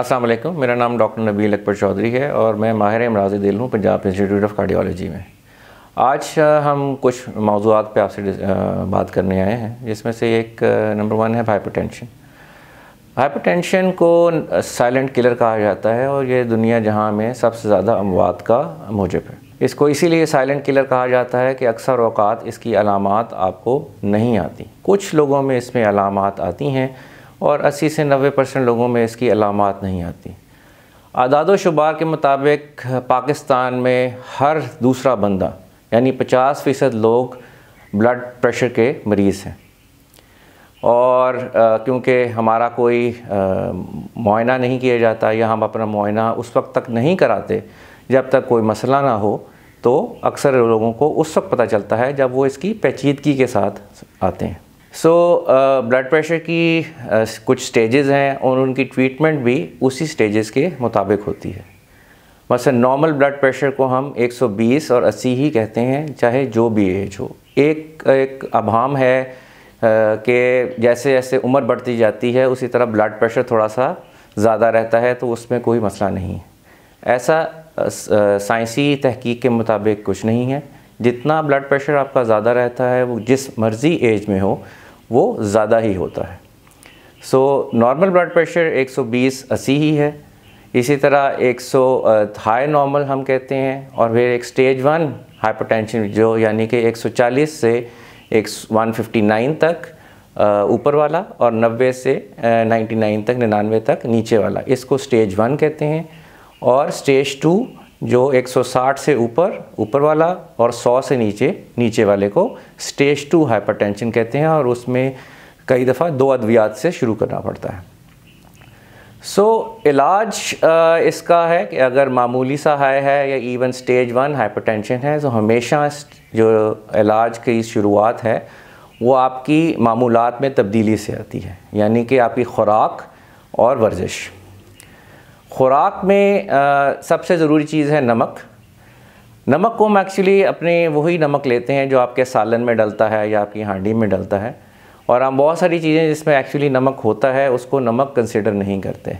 अस्सलाम वालेकुम मेरा नाम डॉक्टर नबील अकबर चौधरी है और मैं माहिर अमराज दिल हूँ पंजाब इंस्टीट्यूट ऑफ कार्डियोलॉजी में आज हम कुछ मौजूद पे आपसे बात करने आए हैं जिसमें से एक नंबर वन है हाइपरटेंशन हाइपरटेंशन को साइलेंट किलर कहा जाता है और ये दुनिया जहाँ में सबसे ज़्यादा अमवात का मूजब है इसको इसीलिए साइलेंट किलर कहा जाता है कि अक्सर अवकात इसकी अलामत आपको नहीं आती कुछ लोगों में इसमें अलामत आती हैं और 80 से 90 परसेंट लोगों में इसकी अलामत नहीं आती आदाद शुबार के मुताबिक पाकिस्तान में हर दूसरा बंदा यानी 50 फ़ीसद लोग ब्लड प्रेशर के मरीज़ हैं और क्योंकि हमारा कोई मुआयना नहीं किया जाता या हम अपना मुआयना उस वक्त तक नहीं कराते जब तक कोई मसला ना हो तो अक्सर लोगों को उस वक्त पता चलता है जब वो इसकी पेचीदगी के साथ आते हैं सो ब्लड प्रेशर की uh, कुछ स्टेजेस हैं और उनकी ट्रीटमेंट भी उसी स्टेजेस के मुताबिक होती है मसलन नॉर्मल ब्लड प्रेशर को हम 120 और 80 ही कहते हैं चाहे जो भी एज हो एक एक अभाम है uh, कि जैसे जैसे उम्र बढ़ती जाती है उसी तरह ब्लड प्रेशर थोड़ा सा ज़्यादा रहता है तो उसमें कोई मसला नहीं है ऐसा uh, uh, साइंसी तहकीक के मुताबिक कुछ नहीं है जितना ब्लड प्रेशर आपका ज़्यादा रहता है वो जिस मर्ज़ी एज में हो वो ज़्यादा ही होता है सो नॉर्मल ब्लड प्रेशर 120 अस्सी ही है इसी तरह 100 हाई नॉर्मल हम कहते हैं और फिर एक स्टेज वन हाइपरटेंशन जो यानी कि 140 से एक 159 तक ऊपर वाला और 90 से 99 तक 99 तक नीचे वाला इसको स्टेज वन कहते हैं और स्टेज टू जो 160 से ऊपर ऊपर वाला और 100 से नीचे नीचे वाले को स्टेज टू हाइपरटेंशन कहते हैं और उसमें कई दफ़ा दो अद्वियात से शुरू करना पड़ता है सो so, इलाज इसका है कि अगर मामूली सा हाई है या इवन स्टेज वन हाइपरटेंशन है तो हमेशा जो इलाज की शुरुआत है वो आपकी मामूलात में तब्दीली से आती है यानी कि आपकी खुराक और वर्जिश ख़ुराक में आ, सबसे ज़रूरी चीज़ है नमक नमक को हम एक्चुअली अपने वही नमक लेते हैं जो आपके सालन में डलता है या आपकी हांडी में डलता है और हम बहुत सारी चीज़ें जिसमें एक्चुअली नमक होता है उसको नमक कंसिडर नहीं करते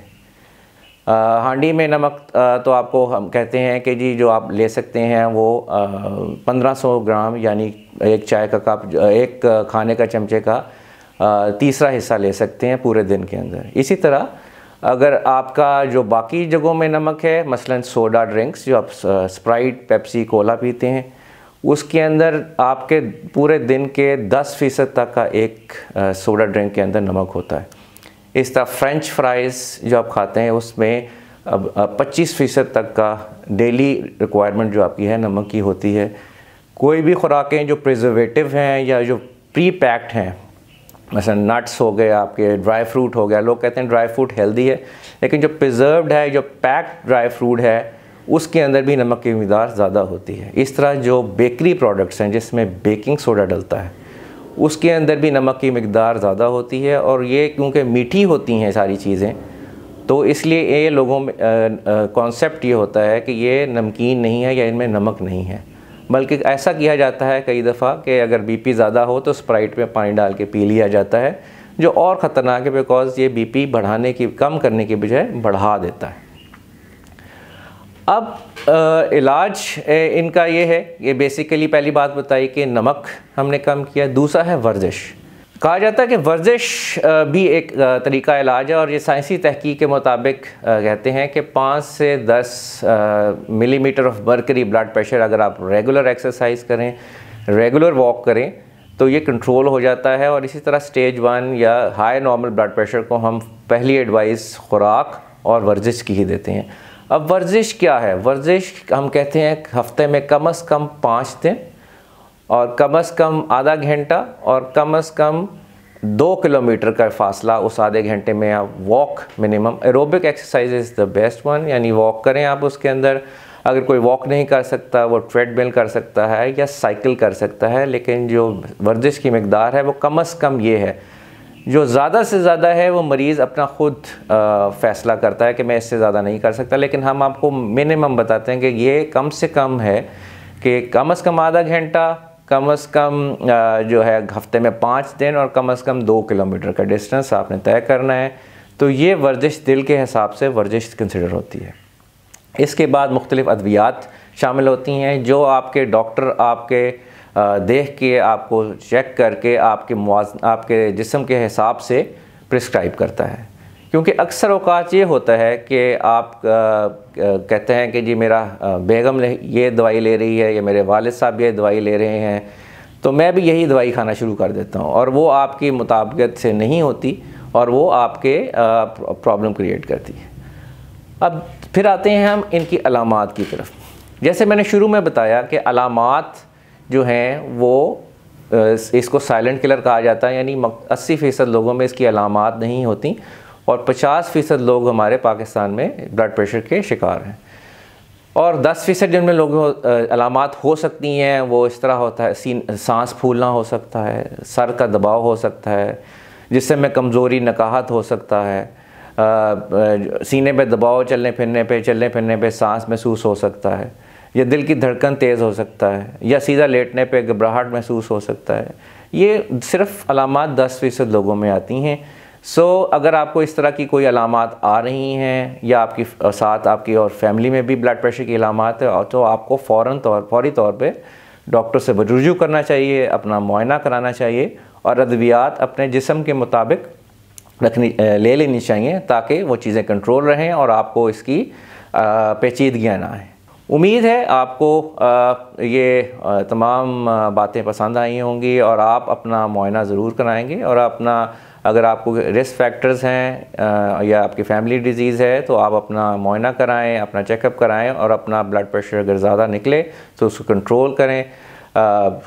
आ, हांडी में नमक आ, तो आपको हम कहते हैं कि जी जो आप ले सकते हैं वो पंद्रह सौ ग्राम यानी एक चाय का कप एक खाने का चमचे का तीसरा हिस्सा ले सकते हैं पूरे दिन के अंदर इसी तरह अगर आपका जो बाकी जगहों में नमक है मसलन सोडा ड्रिंक्स जो आप स्प्राइट पेप्सी कोला पीते हैं उसके अंदर आपके पूरे दिन के 10 फीसद तक का एक सोडा ड्रिंक के अंदर नमक होता है इस तरह फ्रेंच फ्राइज़ जो आप खाते हैं उसमें अब पच्चीस फीसद तक का डेली रिक्वायरमेंट जो आपकी है नमक की होती है कोई भी खुराकें जो प्रिजर्वेटिव हैं या जो प्री पैक्ड हैं मसलन नट्स हो गए आपके ड्राई फ्रूट हो गया लोग कहते हैं ड्राई फ्रूट हेल्दी है लेकिन जो प्रिजर्व्ड है जो पैक्ड ड्राई फ्रूट है उसके अंदर भी नमक की मकदार ज़्यादा होती है इस तरह जो बेकरी प्रोडक्ट्स हैं जिसमें बेकिंग सोडा डलता है उसके अंदर भी नमक की मकदार ज़्यादा होती है और ये क्योंकि मीठी होती हैं सारी चीज़ें तो इसलिए ये लोगों में कॉन्सेप्ट ये होता है कि ये नमकीन नहीं है या इनमें नमक नहीं है बल्कि ऐसा किया जाता है कई दफ़ा कि अगर बीपी ज़्यादा हो तो स्प्राइट में पानी डाल के पी लिया जाता है जो और ख़तरनाक है बिकॉज़ ये बीपी बढ़ाने की कम करने की बजाय बढ़ा देता है अब आ, इलाज ए, इनका ये है ये बेसिकली पहली बात बताई कि नमक हमने कम किया दूसरा है वर्जिश कहा जाता है कि वर्जिश भी एक तरीका इलाज है और ये साइंसी तहकीक के मुताबिक कहते हैं कि पाँच से दस millimetre of mercury blood pressure अगर आप रेगुलर एक्सरसाइज करें रेगुलर वॉक करें तो ये कंट्रोल हो जाता है और इसी तरह स्टेज वन या हाई नॉर्मल ब्लड प्रेशर को हम पहली एडवाइस खुराक और वर्जिश की ही देते हैं अब वर्जिश क्या है वर्जिश हम कहते हैं हफ्ते में कम अज़ कम पाँच दिन और कम से कम आधा घंटा और कम से कम दो किलोमीटर का फासला उस आधे घंटे में आप walk minimum aerobic exercise is the best one यानी वॉक करें आप उसके अंदर अगर कोई वॉक नहीं कर सकता वो ट्रेडमिल कर सकता है या साइकिल कर सकता है लेकिन जो वर्जिश की मकदार है वो कम अज़ कम ये है जो ज़्यादा से ज़्यादा है वो मरीज़ अपना ख़ुद फ़ैसला करता है कि मैं इससे ज़्यादा नहीं कर सकता लेकिन हम आपको मिनिमम बताते हैं कि ये कम से कम है कि कम अज़ कम आधा घंटा कम से कम जो है हफ्ते में पाँच दिन और कम से कम दो किलोमीटर का डिस्टेंस आपने तय करना है तो ये वर्जिश दिल के हिसाब से वर्जिश कंसिडर होती है इसके बाद मुख्तलिफ़ अद्वियात शामिल होती हैं जो आपके डॉक्टर आपके देख के आपको चेक करके आपके मुआज आपके जिसम के हिसाब से प्रिस्क्राइब करता है क्योंकि अक्सर अवकात ये होता है कि आप कहते हैं कि जी मेरा बेगम ये दवाई ले रही है या मेरे वालद साहब ये दवाई ले रहे हैं तो मैं भी यही दवाई खाना शुरू कर देता हूँ और वो आपकी मुताबिकत से नहीं होती और वो आपके प्रॉब्लम क्रिएट करती है अब फिर आते हैं हम इनकी अलामत की तरफ जैसे मैंने शुरू में बताया कि अलामत जो हैं वो इसको साइलेंट किलर कहा जाता है यानी अस्सी फ़ीसद लोगों में इसकी अलामत नहीं होती और 50 फ़ीसद लोग हमारे पाकिस्तान में ब्लड प्रेशर के शिकार हैं और 10 फ़ीसद जिनमें लोगों अलामत हो सकती हैं वो इस तरह होता है सीन सांस फूलना हो सकता है सर का दबाव हो सकता है जिससे में कमज़ोरी नकाहत हो सकता है आ, सीने पे दबाव चलने फिरने पे चलने फिरने पे सांस महसूस हो सकता है या दिल की धड़कन तेज़ हो सकता है या सीधा लेटने पर घबराहट महसूस हो सकता है ये सिर्फ अलामत दस फ़ीसद लोगों में आती हैं सो so, अगर आपको इस तरह की कोई अलामत आ रही हैं या आपकी साथ आपकी और फैमिली में भी ब्लड प्रेशर की अलामत है तो आपको फ़ौर तौर फौरी तौर पर डॉक्टर से रजू करना चाहिए अपना मुआयना कराना चाहिए और अद्वियात अपने जिसम के मुताबिक रखनी ले लेनी चाहिए ताकि वो चीज़ें कंट्रोल रहें और आपको इसकी पेचीदगियाँ ना आएँ उम्मीद है आपको ये तमाम बातें पसंद आई होंगी और आप अपना मुआयना ज़रूर कराएँगे और अपना अगर आपको रिस्क फैक्टर्स हैं या आपकी फैमिली डिजीज़ है तो आप अपना मुआयना कराएं अपना चेकअप कराएं और अपना ब्लड प्रेशर अगर ज़्यादा निकले तो उसको कंट्रोल करें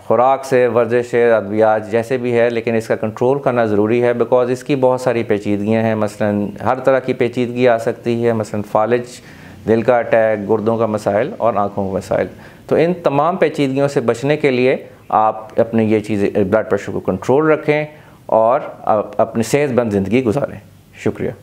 ख़ुराक से वर्जिश से अद्वियात जैसे भी है लेकिन इसका कंट्रोल करना ज़रूरी है बिकॉज़ इसकी बहुत सारी पेचीदगियाँ हैं मसलन हर तरह की पेचीदगी आ सकती है मसलन फालिज दिल का अटैक गुर्दों का मसाइल और आँखों का मसाइल तो इन तमाम पेचीदगियों से बचने के लिए आप अपने ये चीज़ें ब्लड प्रेशर को कंट्रोल रखें और अपनी सेहतमंद ज़िंदगी गुजारें शुक्रिया